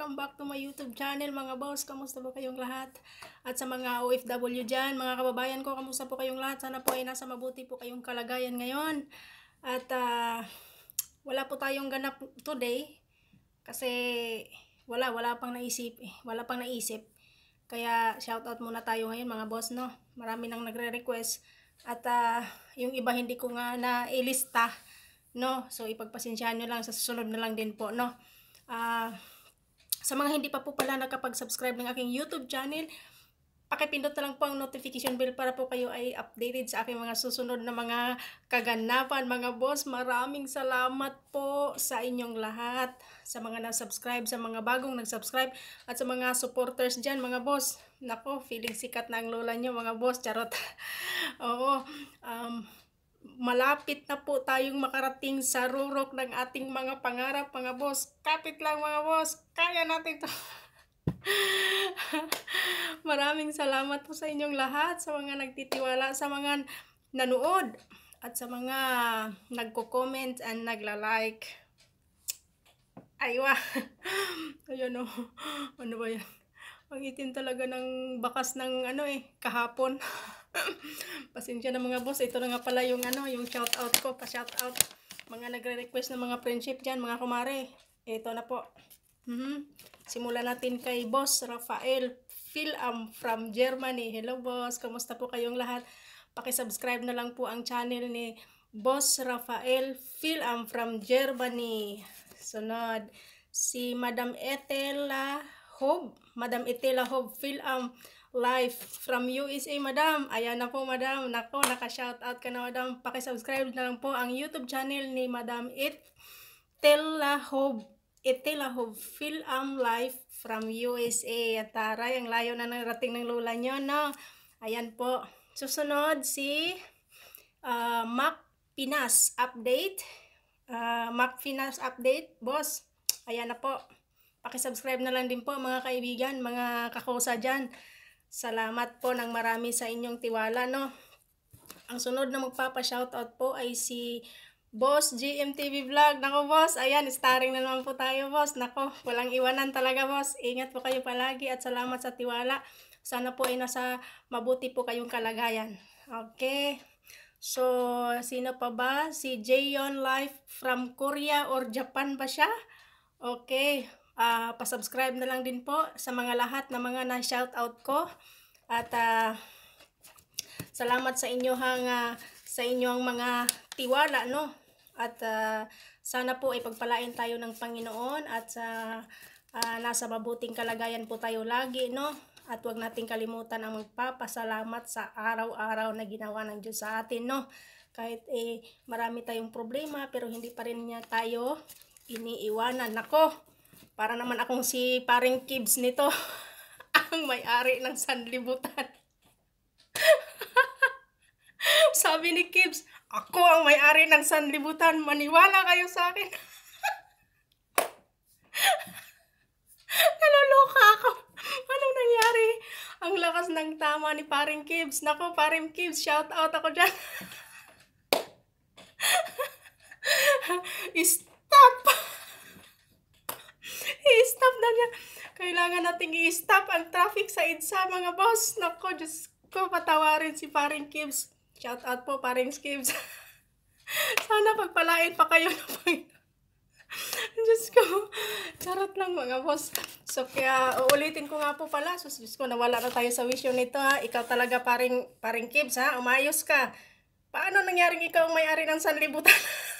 welcome back to my YouTube channel mga boss. Kamusta ba kayong lahat? At sa mga OFW dyan, mga kababayan ko, kamusta po kayong lahat? Sana po ay nasa mabuti po kayong kalagayan ngayon. At uh, wala po tayong ganap today kasi wala, wala pang naisip. Eh. Wala pang naisip. Kaya shoutout muna tayo ngayon mga boss no. Marami nang nagre-request at uh, yung iba hindi ko nga na ilista no. So ipagpasensyahan nyo lang sa susunod na lang din po no. Ah... Uh, sa mga hindi pa po pala nakapag-subscribe ng aking YouTube channel, pakipindot na lang po ang notification bell para po kayo ay updated sa aking mga susunod na mga kaganapan. Mga boss, maraming salamat po sa inyong lahat. Sa mga na-subscribe, sa mga bagong nag-subscribe, at sa mga supporters dyan, mga boss. Nako, feeling sikat na ang lola nyo, mga boss. Charot. Oo. Um, malapit na po tayong makarating sa rurok ng ating mga pangarap mga boss. Kapit lang mga boss, kaya natin to. Maraming salamat po sa inyong lahat, sa mga nagtitiwala, sa mga nanood, at sa mga nagko-comment and nagla-like. Aywa. Ayun o. Oh. Ano ba yan? Ang itim talaga ng bakas ng ano eh, kahapon. Pasensya na mga boss. Ito na nga pala yung ano, yung shout out ko. Pa shout out mga nagre-request ng mga friendship diyan, mga kumare. Ito na po. Mm -hmm. Simulan natin kay Boss Rafael Philam um, from Germany. Hello boss, kumusta po kayong lahat? Paki-subscribe na lang po ang channel ni Boss Rafael Philam um, from Germany. Sunod si Madam Etela Hope Madam Etela Hob Philam um, live from USA, madam. Ayan na po, madam. Nako, naka-shoutout ka na, madam. Pakisubscribe na lang po ang YouTube channel ni Madam It Telahob. Itelahob Film Life from USA. At taray, ang layo na narating ng lula nyo, no? Ayan po. Susunod si uh, Mac Pinas Update. Uh, Mac Pinas Update, boss. Ayan na po. Pakisubscribe na lang din po mga kaibigan, mga kakusa dyan. Salamat po ng marami sa inyong tiwala, no? Ang sunod na magpapa-shoutout po ay si Boss GMTV Vlog. Nako, boss. Ayan, starring na naman po tayo, boss. Nako, walang iwanan talaga, boss. Ingat po kayo palagi at salamat sa tiwala. Sana po ay nasa mabuti po kayong kalagayan. Okay. So, sino pa ba? Si Jayon Life from Korea or Japan ba siya? Okay uh, pa-subscribe na lang din po sa mga lahat na mga na-shoutout ko. At uh, salamat sa inyo hang, uh, sa inyong mga tiwala, no? At uh, sana po ay pagpalain tayo ng Panginoon at sa uh, uh, nasa mabuting kalagayan po tayo lagi, no? At huwag nating kalimutan ang magpapasalamat sa araw-araw na ginawa ng Diyos sa atin, no? Kahit eh, marami tayong problema pero hindi pa rin niya tayo iniiwanan. Nako, para naman akong si paring kibs nito ang may-ari ng sanlibutan. Sabi ni Kibs, ako ang may-ari ng sanlibutan. Maniwala kayo sa akin. Naloloka ako. Anong nangyari? Ang lakas ng tama ni paring Kibs. Nako, paring Kibs, shout out ako dyan. Stop! i-stop na niya. Kailangan nating i-stop ang traffic sa EDSA, mga boss. Nako, Diyos ko, patawarin si paring Kibs. Shout out po, paring Kibs. Sana pagpalain pa kayo ng Panginoon. Diyos ko, charot lang mga boss. So kaya uulitin ko nga po pala. So Diyos ko, nawala na tayo sa wisyo nito ha. Ikaw talaga paring, paring Kibs ha. Umayos ka. Paano nangyaring ikaw may-ari ng sanlibutan?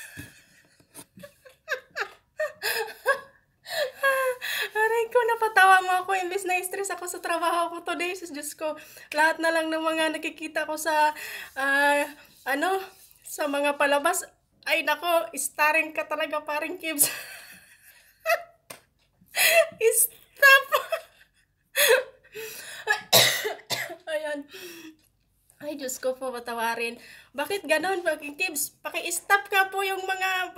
ko, napatawa mo ako. Imbes na stress ako sa trabaho ko today. Sus, Diyos ko, lahat na lang ng mga nakikita ko sa, uh, ano, sa mga palabas. Ay, nako, staring ka talaga, paring Kibs. Stop! Ayan. Ay, Diyos ko po, patawarin. Bakit ganon, paring Kibs? Paki-stop ka po yung mga...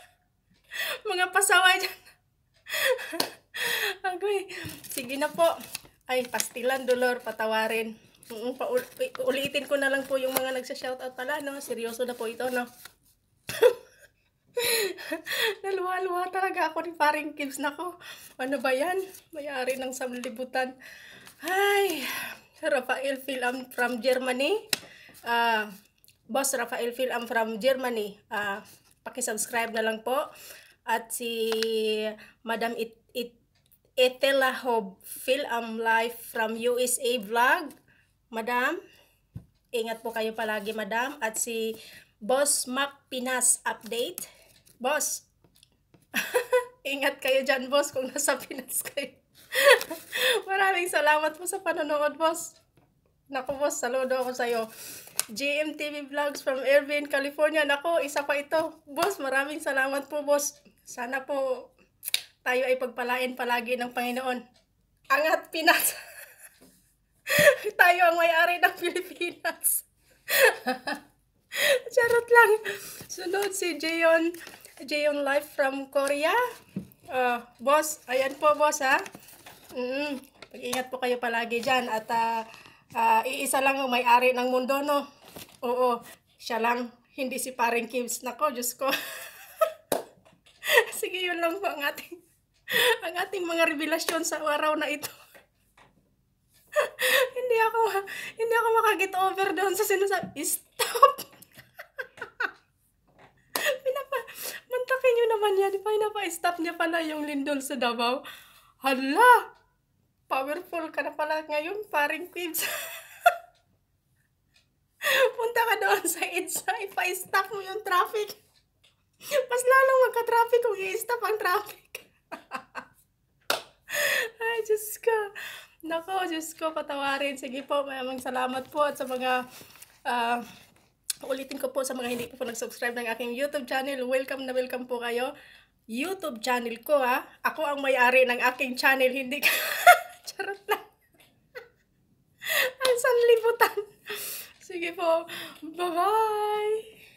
mga pasaway dyan. ako eh. Sige na po. Ay, pastilan, dolor, patawarin. Mm, Paul ulitin ko na lang po yung mga nagsa shoutout pala, no? Seryoso na po ito, no? Naluwa-luwa talaga ako ni paring Kims na ko. Ano ba yan? Mayari ng samlibutan. Ay, Rafael Filam from Germany. Uh, Boss Rafael Filam from Germany. Uh, ah, subscribe na lang po. At si Madam It Etela Hob Film Life from USA Vlog. Madam, ingat po kayo palagi madam. At si Boss Mac Pinas Update. Boss, ingat kayo dyan boss kung nasa Pinas kayo. Maraming salamat po sa panonood boss. Naku boss, saludo ako sa'yo. GMTV Vlogs from Irvine, California. Naku, isa pa ito. Boss, maraming salamat po boss. Sana po tayo ay pagpalain palagi ng Panginoon. Angat Pinas! tayo ang may-ari ng Pilipinas. Charot lang. Sunod si Jeon. Jeon Life from Korea. Uh, boss, ayan po boss ha. Mm, pag-ingat po kayo palagi dyan. At uh, uh, iisa lang ang may-ari ng mundo no. Oo, siya lang. Hindi si paring Kims. Nako, Diyos ko. Sige, yun lang po ang ating ang ating mga revelasyon sa araw na ito. hindi ako hindi ako makagit over doon sa sinasabi. Stop! Pinapa, mantakin nyo naman yan. Pinapa-stop niya pala yung lindol sa Davao. Hala! Powerful ka na pala ngayon, paring quibs. Punta ka doon sa EDSA. Ipa-stop mo yung traffic. Mas lalong magka-traffic kung i-stop ang traffic. Diyos ko. Nako, Diyos ko, patawarin. Sige po, maraming salamat po at sa mga uh, ah, ulitin ko po sa mga hindi po, po nag-subscribe ng aking YouTube channel. Welcome na welcome po kayo. YouTube channel ko ha. Ako ang may-ari ng aking channel, hindi ka... Charot lang. ang sanlibutan. Sige po. Bye-bye.